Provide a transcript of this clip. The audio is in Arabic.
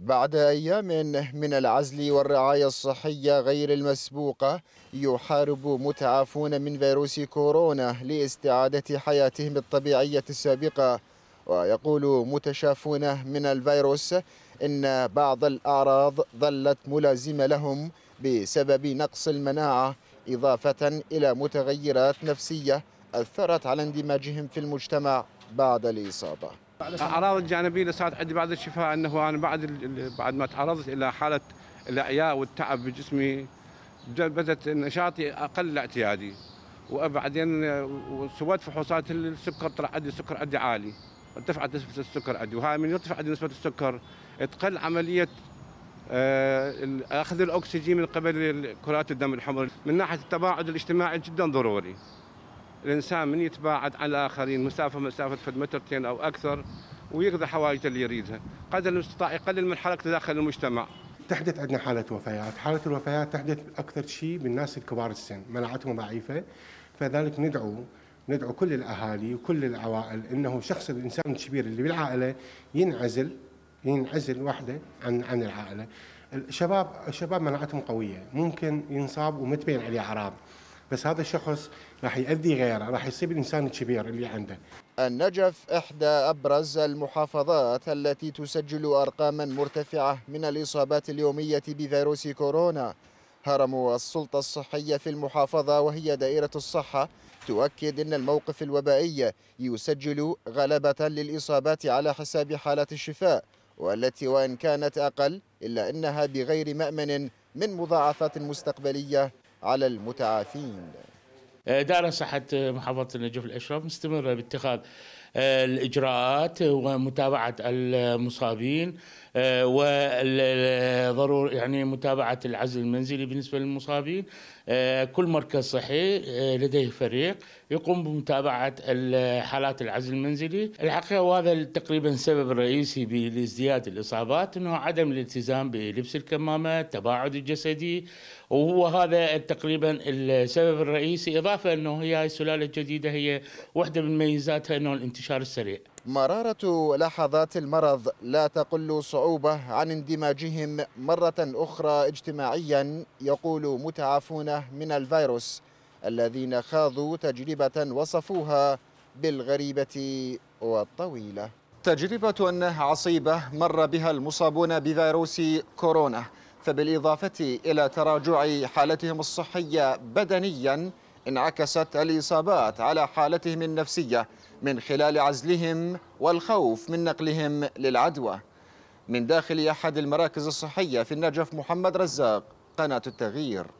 بعد أيام من العزل والرعاية الصحية غير المسبوقة يحارب متعافون من فيروس كورونا لاستعادة حياتهم الطبيعية السابقة ويقول متشافون من الفيروس إن بعض الأعراض ظلت ملازمة لهم بسبب نقص المناعة إضافة إلى متغيرات نفسية أثرت على اندماجهم في المجتمع بعد الإصابة الاعراض الجانبيه اللي صارت عندي بعد الشفاء انه انا بعد بعد ما تعرضت الى حاله الاعياء والتعب بجسمي بدات نشاطي اقل اعتيادي وبعدين سويت فحوصات السكر طلع عندي السكر عندي عالي ارتفعت نسبه السكر عندي وهاي من يرتفع عندي نسبه السكر تقل عمليه آه، اخذ الاكسجين من قبل كرات الدم الحمر من ناحيه التباعد الاجتماعي جدا ضروري الإنسان من يتباعد عن الآخرين مسافة مسافة فد مترتين أو أكثر ويقضي حوائجه اللي يريدها قدر المستطاع يقلل من حركته داخل المجتمع تحدث عندنا حالة وفيات حالة الوفيات تحدث أكثر شيء بالناس الكبار السن مناعتهم ضعيفة فذلك ندعو ندعو كل الأهالي وكل العوائل أنه شخص الإنسان الكبير اللي بالعائلة ينعزل ينعزل وحده عن عن العائلة الشباب الشباب مناعتهم قوية ممكن ينصاب ومتبين عليه أعراض بس هذا الشخص راح يأذي غيره راح يصيب الإنسان الكبير اللي عنده النجف إحدى أبرز المحافظات التي تسجل أرقاما مرتفعة من الإصابات اليومية بفيروس كورونا هرم السلطة الصحية في المحافظة وهي دائرة الصحة تؤكد أن الموقف الوبائي يسجل غلبة للإصابات على حساب حالات الشفاء والتي وإن كانت أقل إلا أنها بغير مأمن من مضاعفات مستقبلية على المتعافين آه، دائرة صحة محافظة النجف الأشرف مستمرة باتخاذ الاجراءات ومتابعه المصابين آه، وضرور يعني متابعه العزل المنزلي بالنسبه للمصابين آه، كل مركز صحي آه، لديه فريق يقوم بمتابعه حالات العزل المنزلي الحقيقه وهذا تقريبا السبب الرئيسي بازدياد الاصابات انه عدم الالتزام بلبس الكمامه التباعد الجسدي وهو هذا تقريبا السبب الرئيسي اضافه انه هي السلاله الجديده هي واحده من ميزاتها انه الانتشار الانتشار السريع مرارة لحظات المرض لا تقل صعوبة عن اندماجهم مرة أخرى اجتماعيا يقول متعافون من الفيروس الذين خاضوا تجربة وصفوها بالغريبة والطويلة تجربة عصيبة مر بها المصابون بفيروس كورونا فبالإضافة إلى تراجع حالتهم الصحية بدنيا انعكست الإصابات على حالتهم النفسية من خلال عزلهم والخوف من نقلهم للعدوى من داخل أحد المراكز الصحية في النجف محمد رزاق قناة التغيير